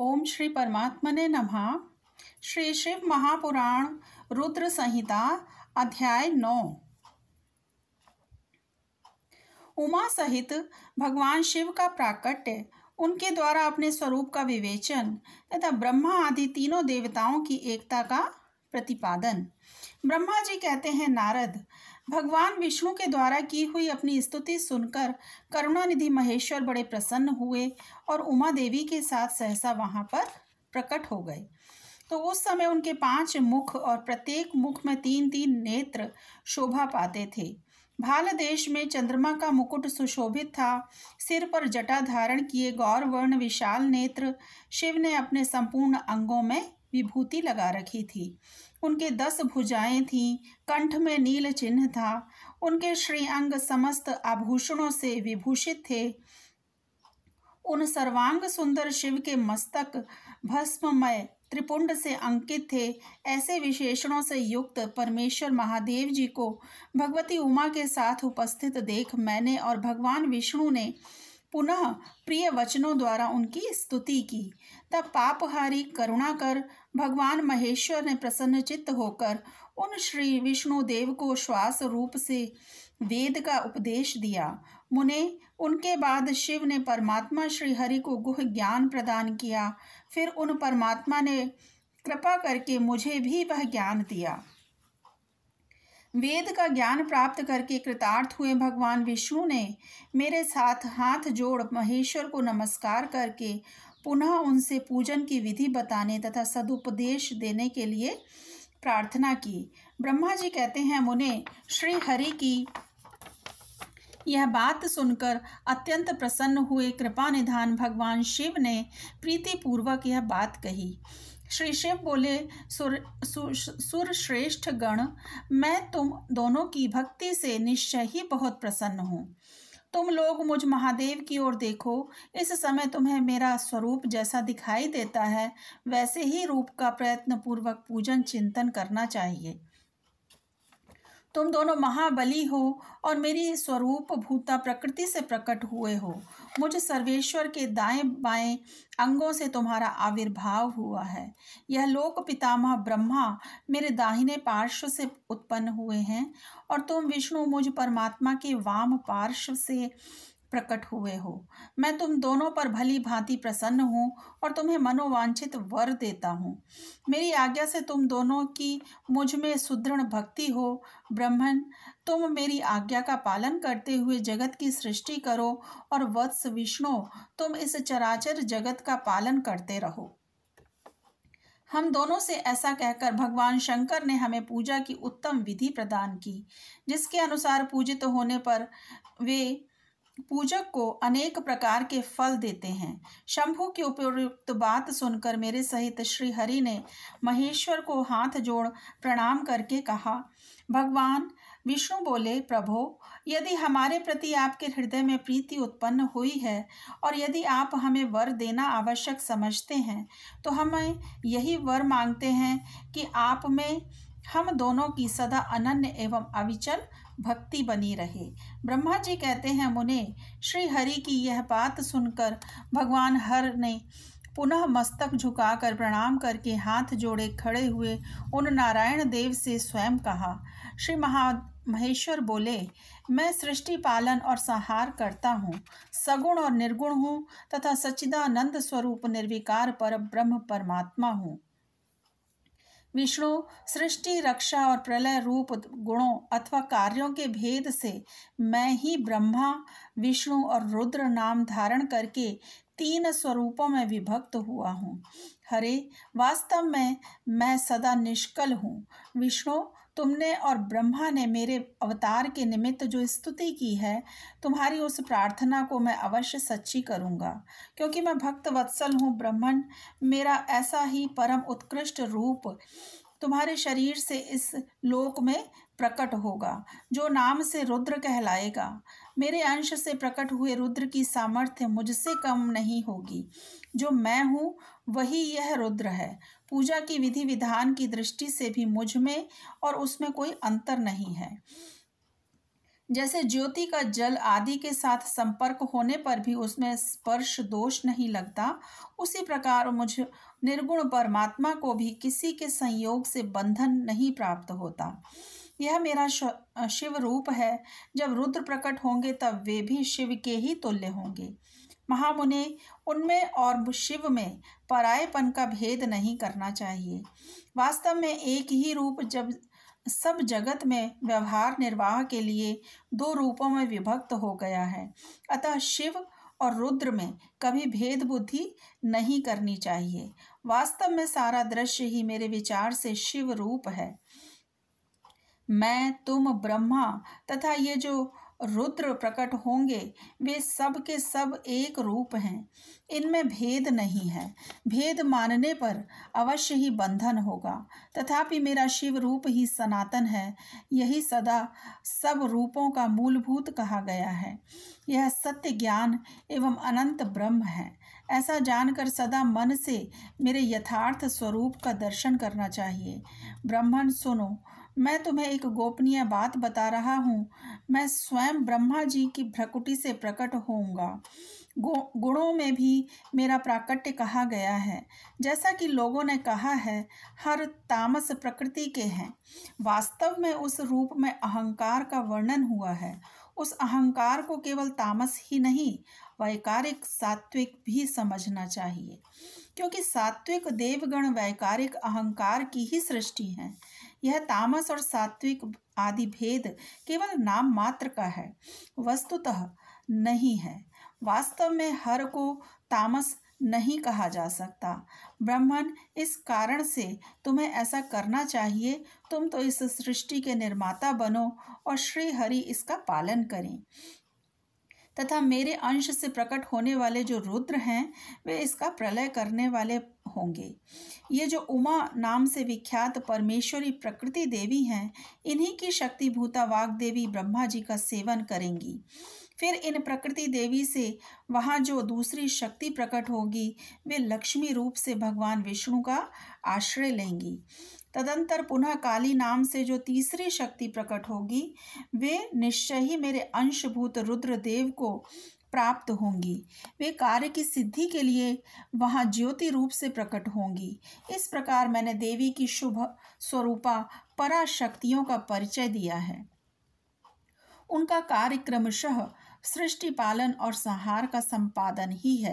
ओम श्री परमात्मने नमः श्री शिव महापुराण रुद्र संहिता अध्याय नौ उमा सहित भगवान शिव का प्राकट्य उनके द्वारा अपने स्वरूप का विवेचन तथा ब्रह्मा आदि तीनों देवताओं की एकता का प्रतिपादन ब्रह्मा जी कहते हैं नारद भगवान विष्णु के द्वारा की हुई अपनी स्तुति सुनकर करुणानिधि महेश्वर बड़े प्रसन्न हुए और उमा देवी के साथ सहसा वहाँ पर प्रकट हो गए तो उस समय उनके पांच मुख और प्रत्येक मुख में तीन तीन नेत्र शोभा पाते थे भाल देश में चंद्रमा का मुकुट सुशोभित था सिर पर जटा धारण किए गौरवर्ण विशाल नेत्र शिव ने अपने संपूर्ण अंगों में विभूति लगा रखी थी उनके दस भुजाएं थीं कंठ में नील चिन्ह था उनके श्रीअंग समस्त आभूषणों से विभूषित थे उन सर्वांग सुंदर शिव के मस्तक भस्ममय त्रिपुंड से अंकित थे ऐसे विशेषणों से युक्त परमेश्वर महादेव जी को भगवती उमा के साथ उपस्थित देख मैंने और भगवान विष्णु ने पुनः प्रिय वचनों द्वारा उनकी स्तुति की तब पापहारी करुणा कर भगवान महेश्वर ने प्रसन्नचित्त होकर उन श्री विष्णु देव को श्वास रूप से वेद का उपदेश दिया मुने उनके बाद शिव ने परमात्मा श्री हरि को गुह ज्ञान प्रदान किया फिर उन परमात्मा ने कृपा करके मुझे भी वह ज्ञान दिया वेद का ज्ञान प्राप्त करके कृतार्थ हुए भगवान विष्णु ने मेरे साथ हाथ जोड़ महेश्वर को नमस्कार करके पुनः उनसे पूजन की विधि बताने तथा सदुपदेश देने के लिए प्रार्थना की ब्रह्मा जी कहते हैं मुने श्री हरि की यह बात सुनकर अत्यंत प्रसन्न हुए कृपा निधान भगवान शिव ने पूर्वक यह बात कही श्री शिव बोले सुर सुरश्रेष्ठ गण मैं तुम दोनों की भक्ति से निश्चय ही बहुत प्रसन्न हूँ तुम लोग मुझ महादेव की ओर देखो इस समय तुम्हें मेरा स्वरूप जैसा दिखाई देता है वैसे ही रूप का प्रयत्न पूर्वक पूजन चिंतन करना चाहिए तुम दोनों महाबली हो और मेरी स्वरूप भूता प्रकृति से प्रकट हुए हो मुझ सर्वेश्वर के दाएं बाएं अंगों से तुम्हारा आविर्भाव हुआ है यह लोक पितामह ब्रह्मा मेरे दाहिने पार्श्व से उत्पन्न हुए हैं और तुम विष्णु मुझ परमात्मा के वाम पार्श्व से प्रकट हुए हो मैं तुम दोनों पर भली भांति प्रसन्न हूँ और तुम्हें मनोवांछित वर देता हूँ मेरी आज्ञा से तुम दोनों की मुझ में सुदृढ़ भक्ति हो ब्रह्मन तुम मेरी आज्ञा का पालन करते हुए जगत की सृष्टि करो और वत्स विष्णु तुम इस चराचर जगत का पालन करते रहो हम दोनों से ऐसा कहकर भगवान शंकर ने हमें पूजा की उत्तम विधि प्रदान की जिसके अनुसार पूजित होने पर वे पूजक को अनेक प्रकार के फल देते हैं शंभु की उपयुक्त बात सुनकर मेरे सहित श्री हरि ने महेश्वर को हाथ जोड़ प्रणाम करके कहा भगवान विष्णु बोले प्रभो यदि हमारे प्रति आपके हृदय में प्रीति उत्पन्न हुई है और यदि आप हमें वर देना आवश्यक समझते हैं तो हमें यही वर मांगते हैं कि आप में हम दोनों की सदा अनन्य एवं अविचल भक्ति बनी रहे ब्रह्मा जी कहते हैं मुने श्री हरि की यह बात सुनकर भगवान हर ने पुनः मस्तक झुकाकर प्रणाम करके हाथ जोड़े खड़े हुए उन नारायण देव से स्वयं कहा श्री महा महेश्वर बोले मैं सृष्टि पालन और संहार करता हूँ सगुण और निर्गुण हूँ तथा सच्चिदानंद स्वरूप निर्विकार पर ब्रह्म परमात्मा हूँ विष्णु सृष्टि रक्षा और प्रलय रूप गुणों अथवा कार्यों के भेद से मैं ही ब्रह्मा विष्णु और रुद्र नाम धारण करके तीन स्वरूपों में विभक्त हुआ हूँ हरे वास्तव में मैं सदा निष्कल हूँ विष्णु तुमने और ब्रह्मा ने मेरे अवतार के निमित्त जो स्तुति की है तुम्हारी उस प्रार्थना को मैं अवश्य सच्ची करूँगा क्योंकि मैं भक्त वत्सल हूँ ब्रह्मण मेरा ऐसा ही परम उत्कृष्ट रूप तुम्हारे शरीर से इस लोक में प्रकट होगा जो नाम से रुद्र कहलाएगा मेरे अंश से प्रकट हुए रुद्र की सामर्थ्य मुझसे कम नहीं होगी जो मैं हूँ वही यह रुद्र है पूजा की विधि विधान की दृष्टि से भी मुझ में और उसमें कोई अंतर नहीं है जैसे ज्योति का जल आदि के साथ संपर्क होने पर भी उसमें स्पर्श दोष नहीं लगता उसी प्रकार मुझ निर्गुण परमात्मा को भी किसी के संयोग से बंधन नहीं प्राप्त होता यह मेरा शिव रूप है जब रुद्र प्रकट होंगे तब वे भी शिव के ही तुल्य होंगे महामुनि उनमें और शिव में परायपन का भेद नहीं करना चाहिए वास्तव में एक ही रूप जब सब जगत में व्यवहार निर्वाह के लिए दो रूपों में विभक्त हो गया है अतः शिव और रुद्र में कभी भेद बुद्धि नहीं करनी चाहिए वास्तव में सारा दृश्य ही मेरे विचार से शिव रूप है मैं तुम ब्रह्मा तथा ये जो रुद्र प्रकट होंगे वे सब के सब एक रूप हैं इनमें भेद नहीं है भेद मानने पर अवश्य ही बंधन होगा तथापि मेरा शिव रूप ही सनातन है यही सदा सब रूपों का मूलभूत कहा गया है यह सत्य ज्ञान एवं अनंत ब्रह्म है ऐसा जानकर सदा मन से मेरे यथार्थ स्वरूप का दर्शन करना चाहिए ब्राह्मण सुनो मैं तुम्हें एक गोपनीय बात बता रहा हूँ मैं स्वयं ब्रह्मा जी की भ्रकुटी से प्रकट होऊंगा गुणों में भी मेरा प्राकट्य कहा गया है जैसा कि लोगों ने कहा है हर तामस प्रकृति के हैं वास्तव में उस रूप में अहंकार का वर्णन हुआ है उस अहंकार को केवल तामस ही नहीं वैकारिक सात्विक भी समझना चाहिए क्योंकि सात्विक देवगण वैकारिक अहंकार की ही सृष्टि हैं यह तामस और सात्विक आदि भेद केवल नाम मात्र का है वस्तुतः नहीं है वास्तव में हर को तामस नहीं कहा जा सकता ब्राह्मण इस कारण से तुम्हें ऐसा करना चाहिए तुम तो इस सृष्टि के निर्माता बनो और श्री हरि इसका पालन करें तथा मेरे अंश से प्रकट होने वाले जो रुद्र हैं वे इसका प्रलय करने वाले होंगे ये जो उमा नाम से विख्यात परमेश्वरी प्रकृति देवी हैं इन्हीं की शक्ति भूता वाग देवी ब्रह्मा जी का सेवन करेंगी फिर इन प्रकृति देवी से वहाँ जो दूसरी शक्ति प्रकट होगी वे लक्ष्मी रूप से भगवान विष्णु का आश्रय लेंगी तदंतर पुनः काली नाम से जो तीसरी शक्ति प्रकट होगी वे निश्चय ही मेरे अंशभूत रुद्र देव को प्राप्त होंगी वे कार्य की सिद्धि के लिए वहाँ ज्योति रूप से प्रकट होंगी इस प्रकार मैंने देवी की शुभ स्वरूपा पराशक्तियों का परिचय दिया है उनका कार्य क्रमशः सृष्टि पालन और संहार का संपादन ही है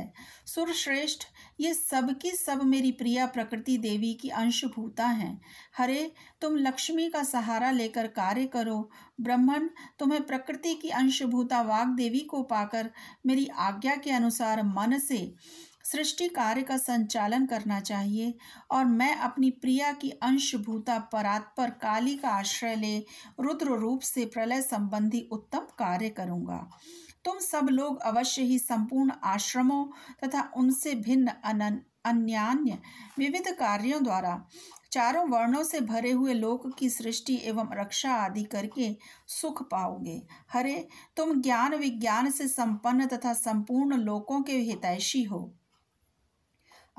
सुरश्रेष्ठ ये सब की सब मेरी प्रिया प्रकृति देवी की अंशभूता हैं हरे तुम लक्ष्मी का सहारा लेकर कार्य करो ब्रह्मण तुम्हें प्रकृति की अंशभूता वाग देवी को पाकर मेरी आज्ञा के अनुसार मन से सृष्टि कार्य का संचालन करना चाहिए और मैं अपनी प्रिया की अंशभूता परात पर काली का आश्रय ले रुद्र रूप से प्रलय संबंधी उत्तम कार्य करूँगा तुम सब लोग अवश्य ही संपूर्ण आश्रमों तथा उनसे भिन्न अनन अन्यान्य विविध कार्यों द्वारा चारों वर्णों से भरे हुए लोक की सृष्टि एवं रक्षा आदि करके सुख पाओगे हरे तुम ज्ञान विज्ञान से संपन्न तथा संपूर्ण लोकों के हितैषी हो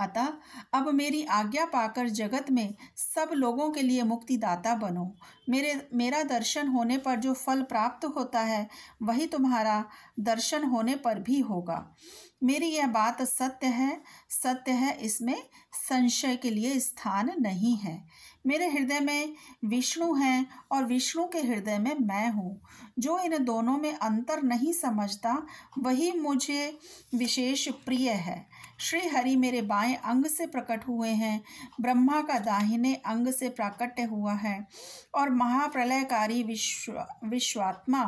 अतः अब मेरी आज्ञा पाकर जगत में सब लोगों के लिए मुक्तिदाता बनो मेरे मेरा दर्शन होने पर जो फल प्राप्त होता है वही तुम्हारा दर्शन होने पर भी होगा मेरी यह बात सत्य है सत्य है इसमें संशय के लिए स्थान नहीं है मेरे हृदय में विष्णु हैं और विष्णु के हृदय में मैं हूँ जो इन दोनों में अंतर नहीं समझता वही मुझे विशेष प्रिय है श्री हरि मेरे बाएं अंग से प्रकट हुए हैं ब्रह्मा का दाहिने अंग से प्राकट्य हुआ है और महाप्रलयकारी विश्व विश्वात्मा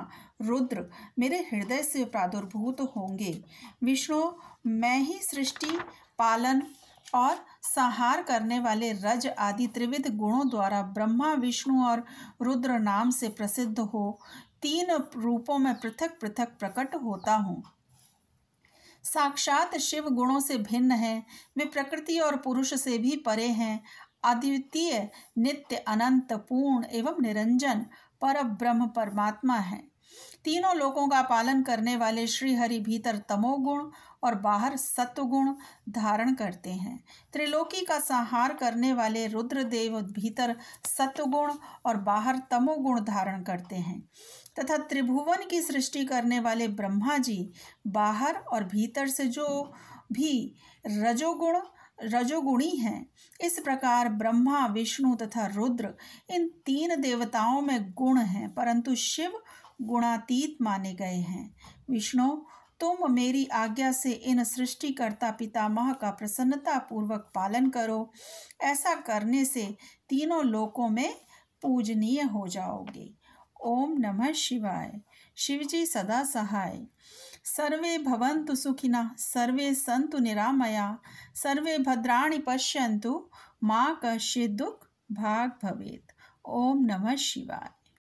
रुद्र मेरे हृदय से प्रादुर्भूत होंगे विष्णु मैं ही सृष्टि पालन और संहार करने वाले रज आदि त्रिविध गुणों द्वारा ब्रह्मा विष्णु और रुद्र नाम से प्रसिद्ध हो तीन रूपों में पृथक पृथक प्रकट होता हूँ साक्षात शिव गुणों से भिन्न है वे प्रकृति और पुरुष से भी परे हैं अद्वितीय नित्य अनंत पूर्ण एवं निरंजन पर ब्रह्म परमात्मा है तीनों लोगों का पालन करने वाले श्रीहरि भीतर तमोगुण और बाहर सत्वगुण धारण करते हैं त्रिलोकी का संहार करने वाले रुद्रदेव भीतर सत्वगुण और बाहर तमोगुण धारण करते हैं तथा त्रिभुवन की सृष्टि करने वाले ब्रह्मा जी बाहर और भीतर से जो भी रजोगुण रजोगुणी हैं इस प्रकार ब्रह्मा विष्णु तथा रुद्र इन तीन देवताओं में गुण हैं परंतु शिव गुणातीत माने गए हैं विष्णु तुम मेरी आज्ञा से इन सृष्टिकर्ता पितामह का प्रसन्नतापूर्वक पालन करो ऐसा करने से तीनों लोकों में पूजनीय हो जाओगे ओम नमः शिवाय शिवजी सदा सहाय सर्वे भवन्तु सुखिना सर्वे सन्तु निरामया सर्वे भद्राणि पश्यन्तु माँ कश्चित् दुख भाग भवेत् ओम नमः शिवाय